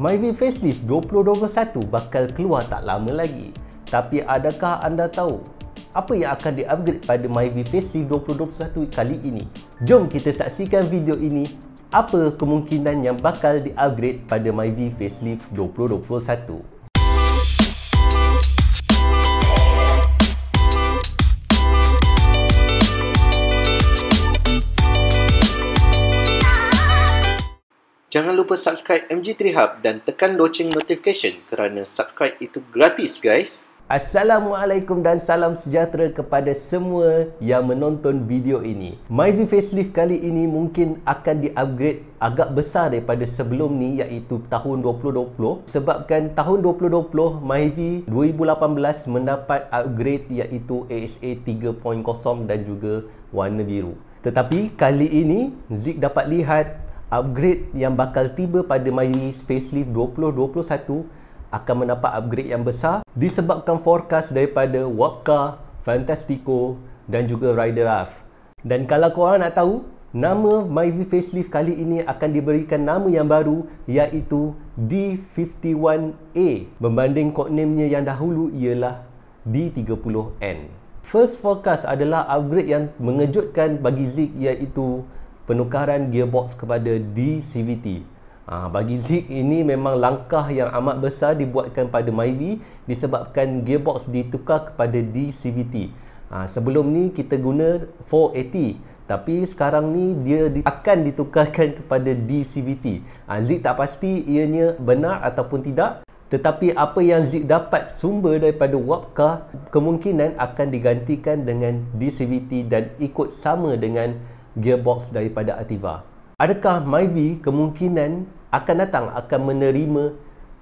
Myvi Facelift 2021 bakal keluar tak lama lagi. Tapi adakah anda tahu apa yang akan di-upgrade pada Myvi Facelift 2021 kali ini? Jom kita saksikan video ini apa kemungkinan yang bakal di-upgrade pada Myvi Facelift 2021. Jangan lupa subscribe MG3 Hub dan tekan loceng notification kerana subscribe itu gratis guys. Assalamualaikum dan salam sejahtera kepada semua yang menonton video ini. Myvi facelift kali ini mungkin akan di-upgrade agak besar daripada sebelum ni iaitu tahun 2020 sebabkan tahun 2020 Myvi 2018 mendapat upgrade iaitu ASA 3.0 dan juga warna biru. Tetapi kali ini Zik dapat lihat upgrade yang bakal tiba pada majlis facelift 2021 akan mendapat upgrade yang besar disebabkan forecast daripada Wapka, Fantastico dan juga Rider Raf. Dan kalau korang nak tahu, nama MyV facelift kali ini akan diberikan nama yang baru iaitu D51A berbanding codenamenya yang dahulu ialah D30N. First forecast adalah upgrade yang mengejutkan bagi Zeke iaitu penukaran gearbox kepada DCVT. Ha, bagi Zik ini memang langkah yang amat besar dibuatkan pada Myvi disebabkan gearbox ditukar kepada DCVT. Ha, sebelum ni kita guna 480 tapi sekarang ni dia akan ditukarkan kepada DCVT. Ha, Zig tak pasti ianya benar ataupun tidak tetapi apa yang Zik dapat sumber daripada Wapka kemungkinan akan digantikan dengan DCVT dan ikut sama dengan gearbox daripada Ativa. Adakah Myvi kemungkinan akan datang akan menerima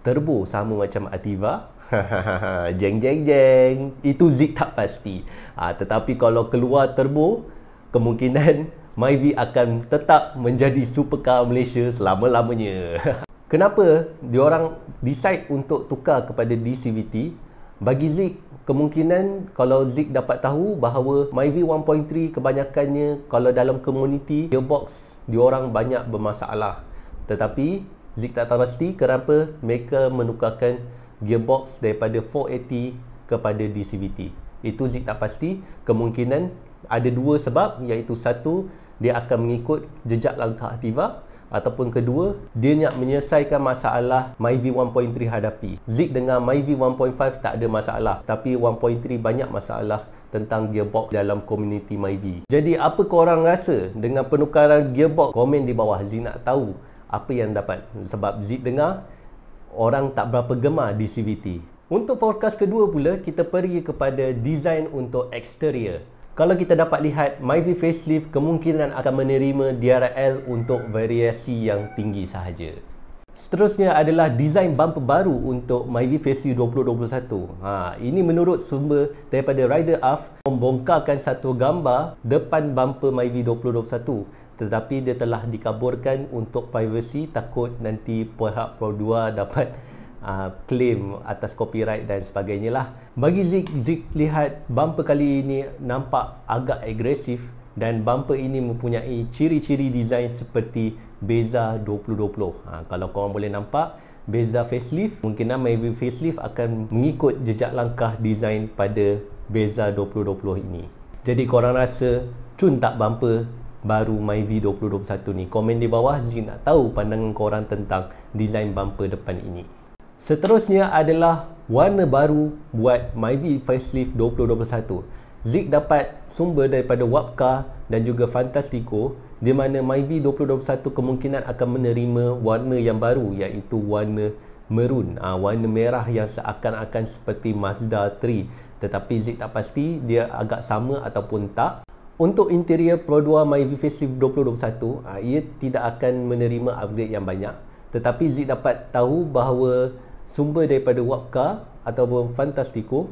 turbo sama macam Ativa? jeng jeng jeng. Itu zig tak pasti. Ha, tetapi kalau keluar turbo, kemungkinan Myvi akan tetap menjadi supercar Malaysia selama-lamanya. Kenapa diorang decide untuk tukar kepada DCVT bagi Zik, kemungkinan kalau Zik dapat tahu bahawa Myvi 1.3 kebanyakannya kalau dalam komuniti gearbox diorang banyak bermasalah. Tetapi Zik tak tahu pasti kenapa mereka menukarkan gearbox daripada 480 kepada DCVT. Itu Zik tak pasti. Kemungkinan ada dua sebab iaitu satu dia akan mengikut jejak langkah Ativa ataupun kedua dia nak menyelesaikan masalah MyV 1.3 hadapi Zik dengan MyV 1.5 tak ada masalah tapi 1.3 banyak masalah tentang gearbox dalam komuniti MyV jadi apa korang rasa dengan penukaran gearbox komen di bawah Zeek nak tahu apa yang dapat sebab Zik dengar orang tak berapa gemar di CVT untuk forecast kedua pula kita pergi kepada design untuk eksterior kalau kita dapat lihat Myvi facelift kemungkinan akan menerima DRL untuk variasi yang tinggi sahaja. Seterusnya adalah desain bumper baru untuk Myvi facelift 2021. Ha, ini menurut sumber daripada Rider Af membongkarkan satu gambar depan bumper Myvi 2021 tetapi dia telah dikaburkan untuk privacy takut nanti pihak produa dapat Uh, claim atas copyright dan sebagainya lah. Bagi Zik, Zik lihat bumper kali ini nampak agak agresif dan bumper ini mempunyai ciri-ciri design seperti Beza 2020. Ha, kalau korang boleh nampak, Beza facelift, mungkin lah Mavic facelift akan mengikut jejak langkah design pada Beza 2020 ini. Jadi korang rasa cun tak bumper baru Mavic 2021 ni? Komen di bawah, Zik nak tahu pandangan korang tentang design bumper depan ini. Seterusnya adalah warna baru buat Myvi Facelift 2021. Zik dapat sumber daripada Wapka dan juga Fantastico di mana Myvi 2021 kemungkinan akan menerima warna yang baru iaitu warna merun, ha, ah, warna merah yang seakan-akan seperti Mazda 3. Tetapi Zik tak pasti dia agak sama ataupun tak. Untuk interior Produa 2 Myvi Facelift 2021, ha, ah, ia tidak akan menerima upgrade yang banyak. Tetapi Zik dapat tahu bahawa sumber daripada Wapka ataupun Fantastico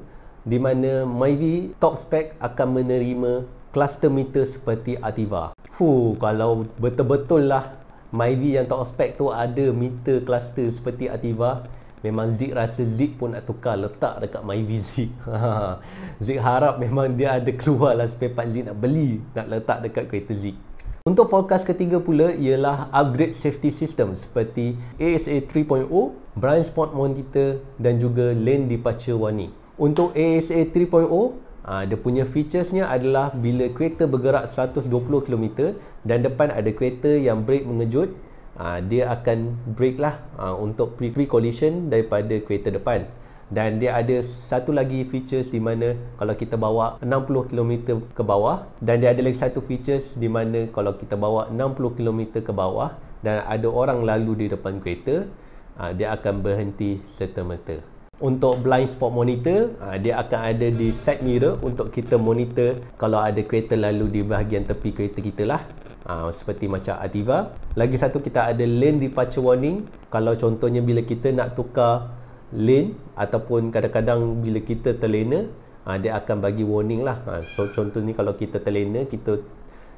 di mana Myvi top spec akan menerima cluster meter seperti Ativa. Fu, kalau betul-betul lah Myvi yang top spec tu ada meter cluster seperti Ativa, memang Zik rasa Zik pun nak tukar letak dekat Myvi Zik. Zik harap memang dia ada keluar lah spare Zik nak beli, nak letak dekat kereta Zik. Untuk forecast ketiga pula ialah upgrade safety system seperti ASA 3.0, blind spot monitor dan juga lane departure warning. Untuk ASA 3.0, ah, dia punya featuresnya adalah bila kereta bergerak 120km dan depan ada kereta yang brake mengejut, ah, dia akan brake lah ah, untuk pre-collision daripada kereta depan dan dia ada satu lagi features di mana kalau kita bawa 60km ke bawah dan dia ada lagi satu features di mana kalau kita bawa 60km ke bawah dan ada orang lalu di depan kereta ah, dia akan berhenti serta-merta untuk blind spot monitor ah, dia akan ada di side mirror untuk kita monitor kalau ada kereta lalu di bahagian tepi kereta kita lah Uh, seperti macam Ativa lagi satu kita ada lane departure warning kalau contohnya bila kita nak tukar lane ataupun kadang-kadang bila kita terlena ha, dia akan bagi warning lah ha, so contoh ni kalau kita terlena kita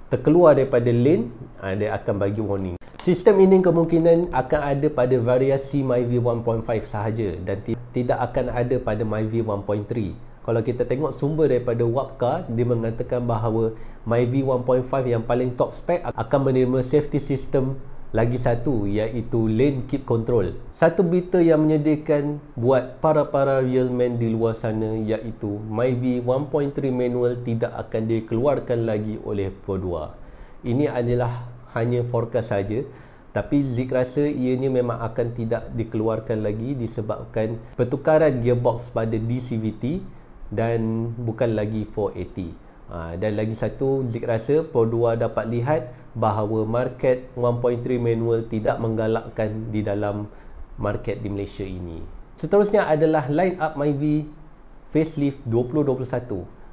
terkeluar daripada lane ha, dia akan bagi warning sistem ini kemungkinan akan ada pada variasi MyV 1.5 sahaja dan tidak akan ada pada MyV 1.3 kalau kita tengok sumber daripada Wapka, dia mengatakan bahawa MyV 1.5 yang paling top spec akan menerima safety system lagi satu iaitu lane keep control. Satu berita yang menyedihkan buat para-para real men di luar sana iaitu Myvi 1.3 manual tidak akan dikeluarkan lagi oleh Pro 2. Ini adalah hanya forecast saja tapi Zik rasa ianya memang akan tidak dikeluarkan lagi disebabkan pertukaran gearbox pada DCVT dan bukan lagi 480. Ah, dan lagi satu Zik rasa Produa dapat lihat bahawa market 1.3 manual tidak menggalakkan di dalam market di Malaysia ini. Seterusnya adalah line up Myvi facelift 2021. Ha,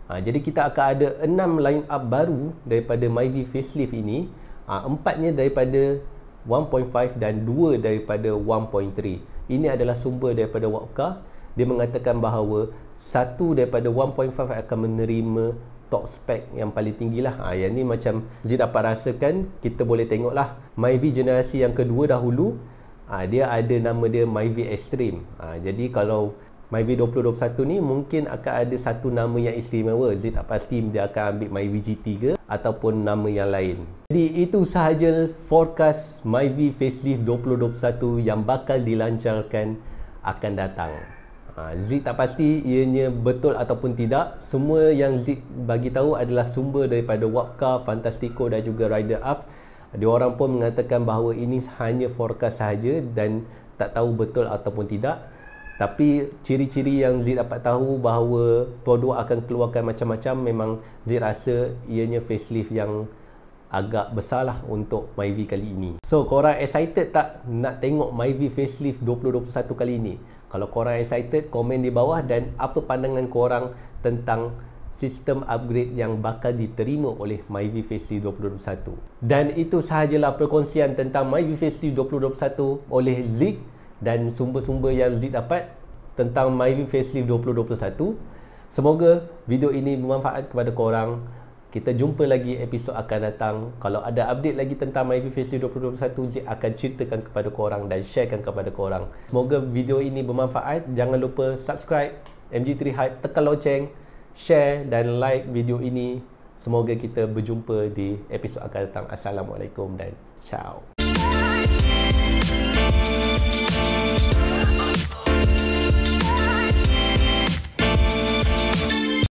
ah, jadi kita akan ada 6 line up baru daripada Myvi facelift ini. Ha, empatnya daripada 1.5 dan dua daripada 1.3. Ini adalah sumber daripada Wapka. Dia mengatakan bahawa satu daripada 1.5 akan menerima top spec yang paling tinggi lah ha, yang ni macam Zee dapat rasakan kita boleh tengok lah Myvi generasi yang kedua dahulu ha, dia ada nama dia Myvi Extreme ha, jadi kalau Myvi 2021 ni mungkin akan ada satu nama yang istimewa Zee tak pasti dia akan ambil Myvi GT ke ataupun nama yang lain jadi itu sahaja forecast Myvi facelift 2021 yang bakal dilancarkan akan datang Ha, Zik tak pasti ianya betul ataupun tidak. Semua yang Zik bagi tahu adalah sumber daripada Wapka, Fantastico dan juga Rider Af. Diorang pun mengatakan bahawa ini hanya forecast sahaja dan tak tahu betul ataupun tidak. Tapi ciri-ciri yang Zik dapat tahu bahawa produk akan keluarkan macam-macam memang Zik rasa ianya facelift yang agak besar lah untuk Myvi kali ini. So korang excited tak nak tengok Myvi facelift 2021 kali ini? Kalau korang excited, komen di bawah dan apa pandangan korang tentang sistem upgrade yang bakal diterima oleh Myvi facelift 2021. Dan itu sahajalah perkongsian tentang Myvi facelift 2021 oleh Zik dan sumber-sumber yang Zik dapat tentang Myvi facelift 2021. Semoga video ini bermanfaat kepada korang kita jumpa lagi episod akan datang kalau ada update lagi tentang My Face 2021 Zik akan ceritakan kepada korang dan sharekan kepada korang semoga video ini bermanfaat jangan lupa subscribe MG3 Hype tekan loceng share dan like video ini semoga kita berjumpa di episod akan datang Assalamualaikum dan ciao